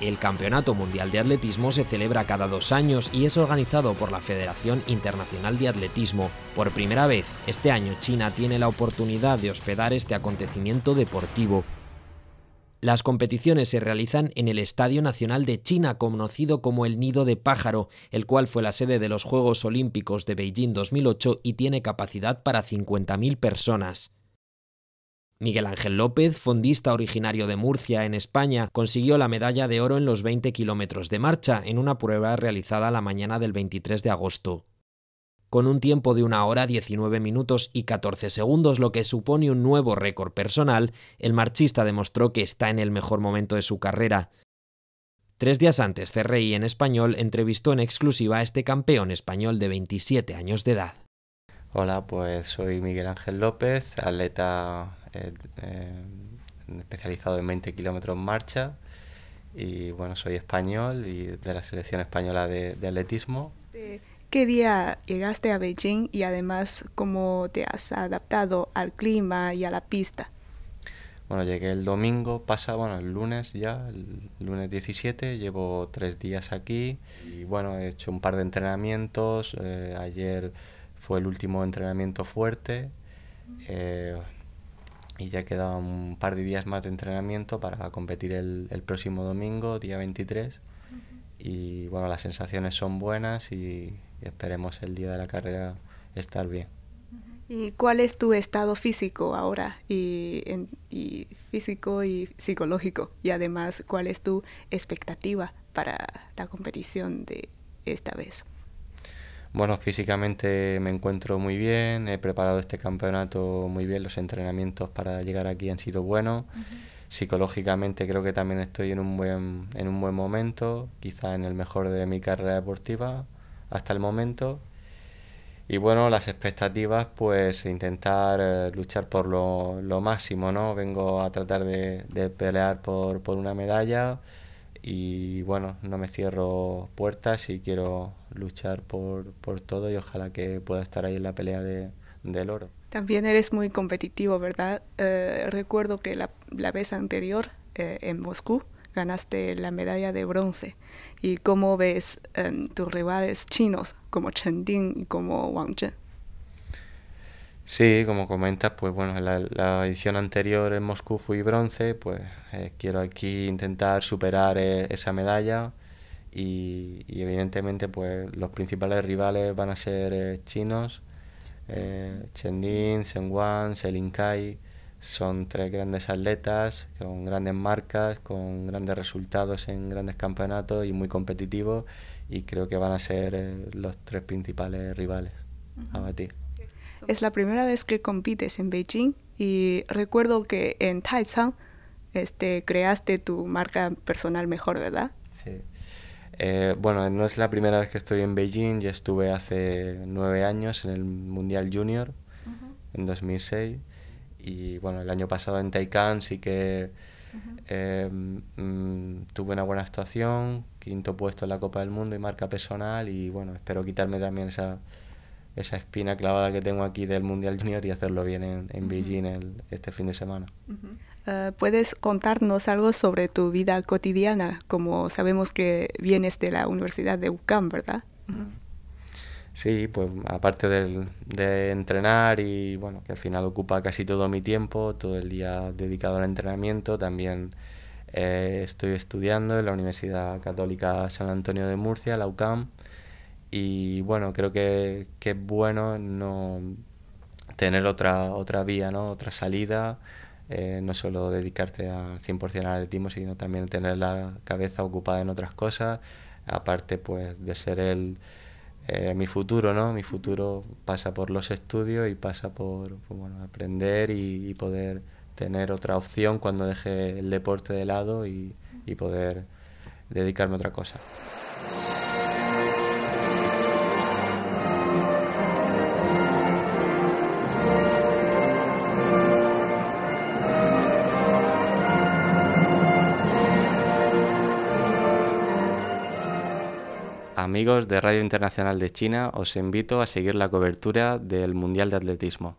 El Campeonato Mundial de Atletismo se celebra cada dos años y es organizado por la Federación Internacional de Atletismo. Por primera vez, este año China tiene la oportunidad de hospedar este acontecimiento deportivo. Las competiciones se realizan en el Estadio Nacional de China, conocido como el Nido de Pájaro, el cual fue la sede de los Juegos Olímpicos de Beijing 2008 y tiene capacidad para 50.000 personas. Miguel Ángel López, fondista originario de Murcia, en España, consiguió la medalla de oro en los 20 kilómetros de marcha en una prueba realizada la mañana del 23 de agosto. Con un tiempo de una hora 19 minutos y 14 segundos, lo que supone un nuevo récord personal, el marchista demostró que está en el mejor momento de su carrera. Tres días antes, CRI en español entrevistó en exclusiva a este campeón español de 27 años de edad. Hola, pues soy Miguel Ángel López, atleta eh, em, especializado en 20 kilómetros marcha y bueno, soy español y de la selección española de, atletismo. ¿Qué día llegaste a Beijing y además cómo te has adaptado al clima y a la pista? Bueno, llegué el domingo, pasa, bueno, el lunes ya, el lunes 17, llevo tres días aquí y bueno, he hecho un par de entrenamientos, eh, ayer fue el último entrenamiento fuerte. Eh, y ya queda un par de días más de entrenamiento para competir el, próximo domingo, día 23. Y bueno, las sensaciones son buenas y, esperemos el día de la carrera estar bien. ¿Y cuál es tu estado físico ahora? y físico y psicológico. Y además, ¿cuál es tu expectativa para la competición de esta vez? Bueno, físicamente me encuentro muy bien, he preparado este campeonato muy bien, los entrenamientos para llegar aquí han sido buenos. Psicológicamente creo que también estoy en un buen en un buen momento, quizá en el mejor de mi carrera deportiva hasta el momento. Y bueno, las expectativas pues intentar eh, luchar por lo, máximo, ¿no? Vengo a tratar de, de pelear por, por una medalla y bueno, no me cierro puertas y quiero luchar por, por todo y ojalá que pueda estar ahí en la pelea de, del oro. También eres muy competitivo, ¿verdad? Eh, recuerdo que la, la vez anterior eh, en Moscú ganaste la medalla de bronce. ¿Y cómo ves em, tus rivales chinos como Chen Ding y como Wang Zhen? Sí, como comentas, pues bueno, en la, la, edición anterior en Moscú fui bronce, pues eh, quiero aquí intentar superar esa medalla y, evidentemente pues los principales rivales van a ser eh, chinos, eh, Chendin, Xelin Selinkai, son tres grandes atletas con grandes marcas, con grandes resultados en grandes campeonatos y muy competitivos y creo que van a ser eh, los tres principales rivales a Es la primera vez que compites en Beijing y recuerdo que en Taizhou este, creaste tu marca personal mejor, ¿verdad? Sí. Eh, bueno, no es la primera vez que estoy en Beijing, ya estuve hace nueve años en el Mundial Junior, en 2006, y bueno, el año pasado en Taikan sí que em, mm, tuve una buena actuación, quinto puesto en la Copa del Mundo y marca personal, y bueno, espero quitarme también esa, esa espina clavada que tengo aquí del Mundial Junior y hacerlo bien en, Beijing este fin de semana. Eh, ¿Puedes contarnos algo sobre tu vida cotidiana? Como sabemos que vienes de la Universidad de UCAM, ¿verdad? Sí, pues aparte del, de entrenar y bueno, que al final ocupa casi todo mi tiempo, todo el día dedicado al entrenamiento, también eh, estoy estudiando en la Universidad Católica San Antonio de Murcia, la UCAM, y bueno, creo que, es bueno no tener otra, otra vía, ¿no? otra salida eh, no solo dedicarte al 100% al atletismo, sino también tener la cabeza ocupada en otras cosas, aparte pues de ser el, eh, mi futuro, ¿no? Mi futuro pasa por los estudios y pasa por pues, bueno, aprender y, poder tener otra opción cuando deje el deporte de lado y, y poder dedicarme a otra cosa. Amigos de Radio Internacional de China, os invito a seguir la cobertura del Mundial de Atletismo.